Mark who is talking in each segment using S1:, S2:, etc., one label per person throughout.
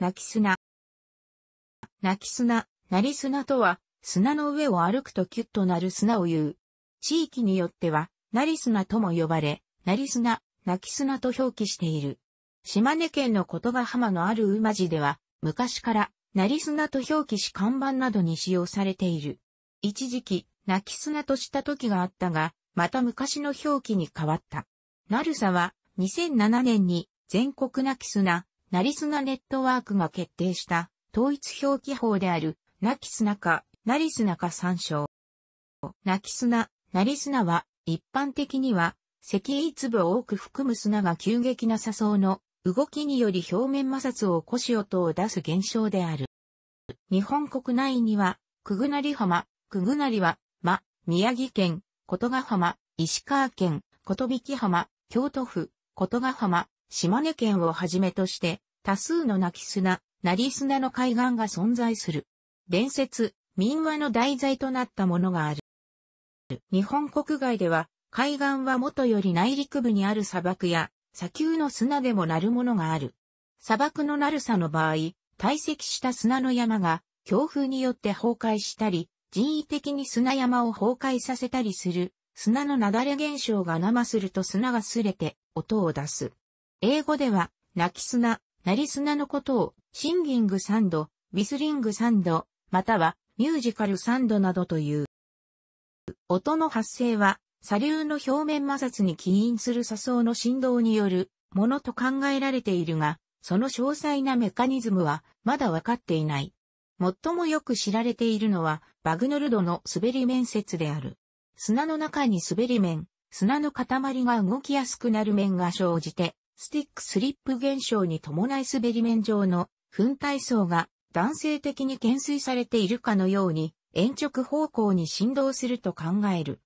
S1: 泣き砂。泣き砂、なり砂とは、砂の上を歩くとキュッとなる砂を言う。地域によっては、なり砂とも呼ばれ、なり砂、泣き砂と表記している。島根県の言葉浜のある馬路では、昔から、なり砂と表記し看板などに使用されている。一時期、泣き砂とした時があったが、また昔の表記に変わった。なるさは、2007年に全国泣き砂ナリスナネットワークが決定した統一表記法である、ナキスナか、ナリスナか参照。ナキスナ、ナリスナは、一般的には、石英粒を多く含む砂が急激な砂層の動きにより表面摩擦を起こし音を出す現象である。日本国内には、くぐなり浜、くぐなりは、ま、宮城県、琴ヶ浜、石川県、琴引浜、京都府、琴ヶ浜、島根県をはじめとして、多数の泣き砂、なり砂の海岸が存在する。伝説、民話の題材となったものがある。日本国外では、海岸は元より内陸部にある砂漠や、砂丘の砂でもなるものがある。砂漠のなるさの場合、堆積した砂の山が、強風によって崩壊したり、人為的に砂山を崩壊させたりする、砂のなだれ現象が生すると砂がすれて、音を出す。英語では、泣き砂、なり砂のことを、シンギングサンド、ウィスリングサンド、または、ミュージカルサンドなどという。音の発生は、砂粒の表面摩擦に起因する砂層の振動によるものと考えられているが、その詳細なメカニズムはまだわかっていない。最もよく知られているのは、バグノルドの滑り面説である。砂の中に滑り面、砂の塊が動きやすくなる面が生じて、スティックスリップ現象に伴い滑り面上の粉体層が男性的に懸垂されているかのように延直方向に振動すると考える。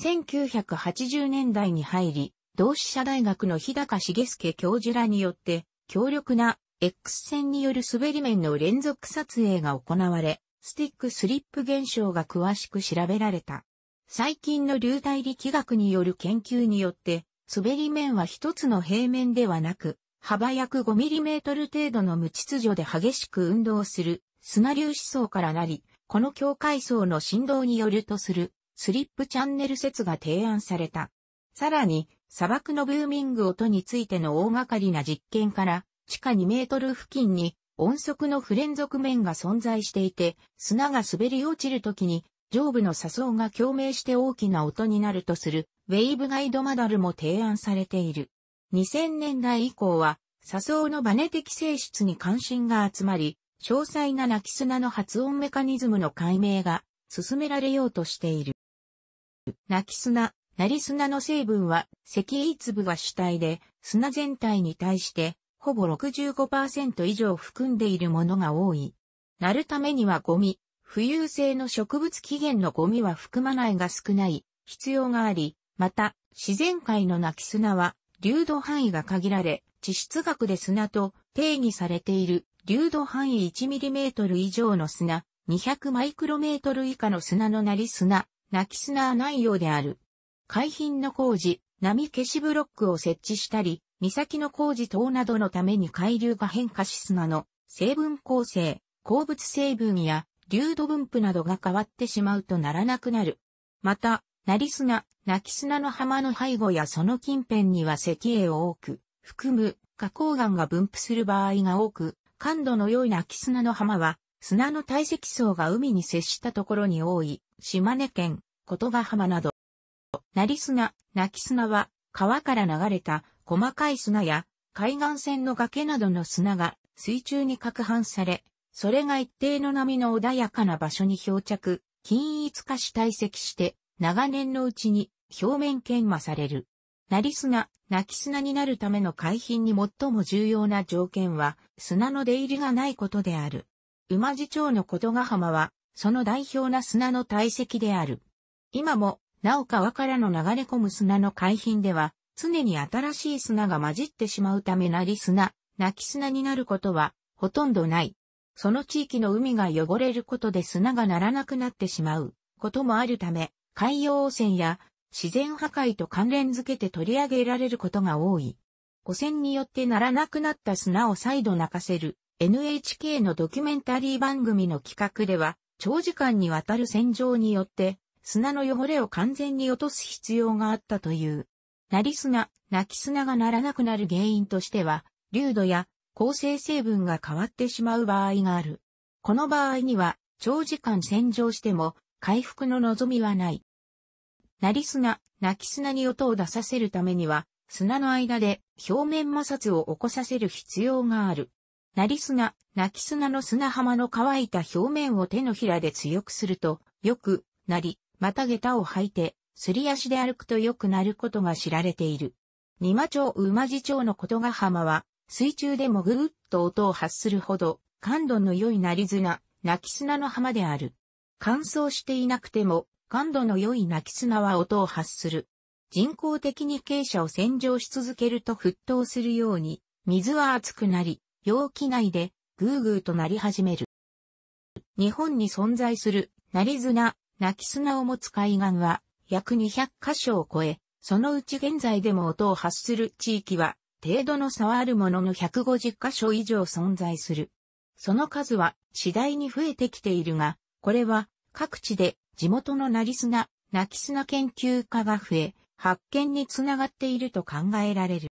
S1: 1980年代に入り、同志社大学の日高茂介教授らによって強力な X 線による滑り面の連続撮影が行われ、スティックスリップ現象が詳しく調べられた。最近の流体力学による研究によって、滑り面は一つの平面ではなく、幅約 5mm 程度の無秩序で激しく運動する砂粒子層からなり、この境界層の振動によるとするスリップチャンネル説が提案された。さらに、砂漠のブーミング音についての大掛かりな実験から、地下2メートル付近に音速の不連続面が存在していて、砂が滑り落ちるときに上部の砂層が共鳴して大きな音になるとするウェイブガイドマダルも提案されている。2000年代以降は、砂層のバネ的性質に関心が集まり、詳細な泣き砂の発音メカニズムの解明が進められようとしている。泣き砂、なり砂の成分は石英粒が主体で砂全体に対してほぼ65%以上含んでいるものが多い。なるためにはゴミ、浮遊性の植物起源のゴミは含まないが少ない必要があり、また、自然界の泣き砂は、流度範囲が限られ、地質学で砂と定義されている、流度範囲 1mm 以上の砂、200マイクロメートル以下の砂のなり砂、泣き砂はないようである。海浜の工事、波消しブロックを設置したり、岬の工事等などのために海流が変化し砂の成分構成、鉱物成分や流度分布などが変わってしまうとならなくなる。また、なり砂、泣き砂の浜の背後やその近辺には石英を多く含む花崗岩が分布する場合が多く、感度の良い泣き砂の浜は砂の堆積層が海に接したところに多い島根県、琴ヶ浜など。り砂、泣き砂は川から流れた細かい砂や海岸線の崖などの砂が水中に攪拌され、それが一定の波の穏やかな場所に漂着、均一化し堆積して、長年のうちに表面研磨される。なり砂、なき砂になるための海浜に最も重要な条件は、砂の出入りがないことである。馬地町の琴ヶ浜は、その代表な砂の堆積である。今も、なお川からの流れ込む砂の海浜では、常に新しい砂が混じってしまうためなり砂、なき砂になることは、ほとんどない。その地域の海が汚れることで砂がならなくなってしまうこともあるため、海洋汚染や自然破壊と関連づけて取り上げられることが多い。汚染によってならなくなった砂を再度泣かせる NHK のドキュメンタリー番組の企画では、長時間にわたる洗浄によって砂の汚れを完全に落とす必要があったという。なり砂、泣き砂がならなくなる原因としては、流度や構成成分が変わってしまう場合がある。この場合には、長時間洗浄しても回復の望みはない。なり砂、泣き砂に音を出させるためには、砂の間で表面摩擦を起こさせる必要がある。なり砂、泣き砂の砂浜の乾いた表面を手のひらで強くすると、よく、なり、また下駄を履いて、すり足で歩くとよくなることが知られている。二間町馬地町の琴ヶ浜は、水中でもぐーっと音を発するほど、感度の良いなり砂、泣き砂の浜である。乾燥していなくても、感度の良い泣き砂は音を発する。人工的に傾斜を洗浄し続けると沸騰するように、水は熱くなり、容器内でグーグーとなり始める。日本に存在する、なり砂、泣き砂を持つ海岸は、約200箇所を超え、そのうち現在でも音を発する地域は、程度の差はあるものの150箇所以上存在する。その数は次第に増えてきているが、これは各地で地元のなりすな、なきすな研究家が増え、発見につながっていると考えられる。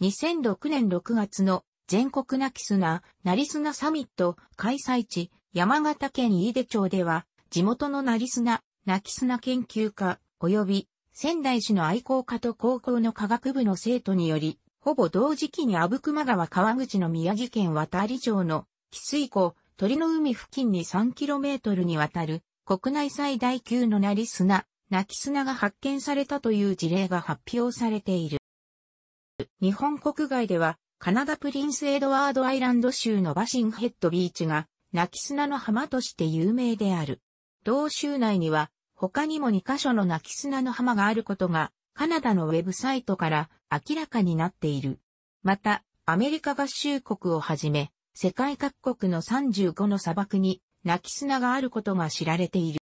S1: 2006年6月の全国なきすな、なりすなサミット開催地、山形県飯出町では、地元のなりすな、なきすな研究家、及び仙台市の愛好家と高校の科学部の生徒により、ほぼ同時期に阿武隈川川口の宮城県渡里町の、汽水湖、鳥の海付近に 3km にわたる国内最大級のなり砂、なき砂が発見されたという事例が発表されている。日本国外では、カナダプリンスエドワードアイランド州のバシンヘッドビーチが、なき砂の浜として有名である。同州内には、他にも2カ所のなき砂の浜があることが、カナダのウェブサイトから明らかになっている。また、アメリカ合衆国をはじめ、世界各国の35の砂漠に泣き砂があることが知られている。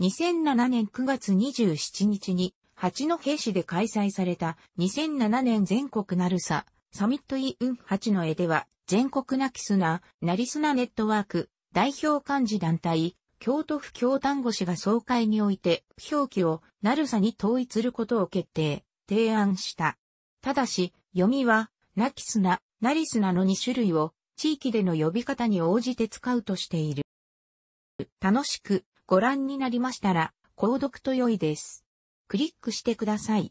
S1: 2007年9月27日に八戸市で開催された2007年全国なるさサミットイウン八の絵では全国なきすな、なりすなネットワーク代表幹事団体京都府京丹後市が総会において表記をなるさに統一することを決定、提案した。ただし、読みは、なきすな、なりすなの2種類を地域での呼び方に応じて使うとしている。楽しくご覧になりましたら、購読と良いです。クリックしてください。